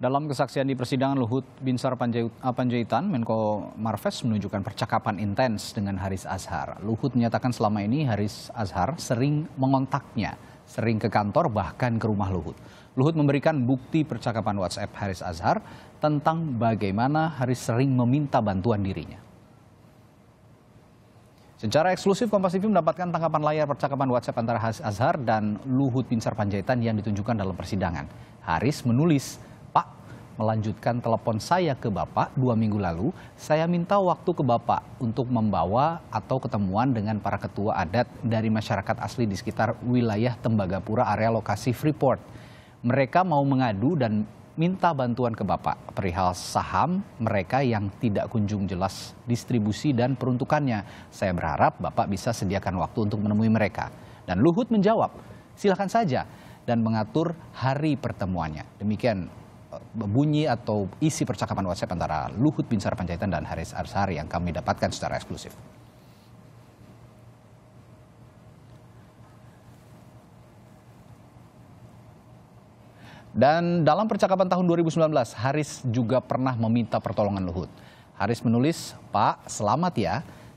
Dalam kesaksian di persidangan Luhut Binsar ah, Panjaitan, Menko Marves menunjukkan percakapan intens dengan Haris Azhar. Luhut menyatakan selama ini Haris Azhar sering mengontaknya, sering ke kantor bahkan ke rumah Luhut. Luhut memberikan bukti percakapan WhatsApp Haris Azhar tentang bagaimana Haris sering meminta bantuan dirinya. Secara eksklusif Kompas TV mendapatkan tangkapan layar percakapan WhatsApp antara Haris Azhar dan Luhut Binsar Panjaitan yang ditunjukkan dalam persidangan. Haris menulis melanjutkan telepon saya ke Bapak dua minggu lalu, saya minta waktu ke Bapak untuk membawa atau ketemuan dengan para ketua adat dari masyarakat asli di sekitar wilayah Tembagapura area lokasi Freeport. Mereka mau mengadu dan minta bantuan ke Bapak perihal saham mereka yang tidak kunjung jelas distribusi dan peruntukannya. Saya berharap Bapak bisa sediakan waktu untuk menemui mereka. Dan Luhut menjawab, silakan saja dan mengatur hari pertemuannya. Demikian bunyi atau isi percakapan WhatsApp antara Luhut Bin Sarpanjaitan dan Haris Arsari yang kami dapatkan secara eksklusif. Dan dalam percakapan tahun 2019, Haris juga pernah meminta pertolongan Luhut. Haris menulis, Pak, selamat ya,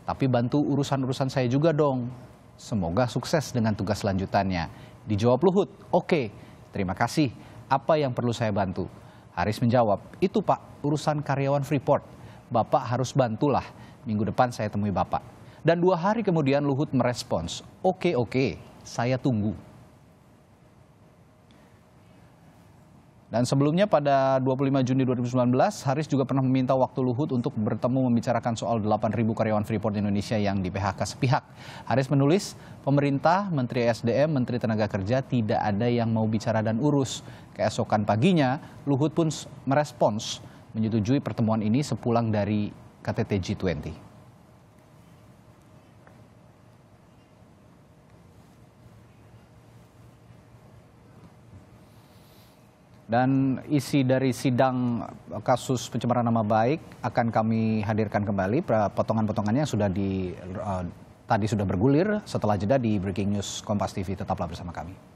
tapi bantu urusan-urusan saya juga dong. Semoga sukses dengan tugas selanjutannya. Dijawab Luhut, oke, terima kasih. Apa yang perlu saya bantu? Haris menjawab, itu Pak, urusan karyawan Freeport. Bapak harus bantulah, minggu depan saya temui Bapak. Dan dua hari kemudian Luhut merespons, oke okay, oke, okay, saya tunggu. Dan sebelumnya pada 25 Juni 2019, Haris juga pernah meminta waktu Luhut untuk bertemu membicarakan soal 8.000 karyawan Freeport Indonesia yang di PHK sepihak. Haris menulis, pemerintah, Menteri SDM, Menteri Tenaga Kerja tidak ada yang mau bicara dan urus. Keesokan paginya, Luhut pun merespons menyetujui pertemuan ini sepulang dari KTT G20. Dan isi dari sidang kasus pencemaran nama baik akan kami hadirkan kembali potongan-potongannya sudah di uh, tadi sudah bergulir setelah jeda di Breaking News Kompas TV tetaplah bersama kami.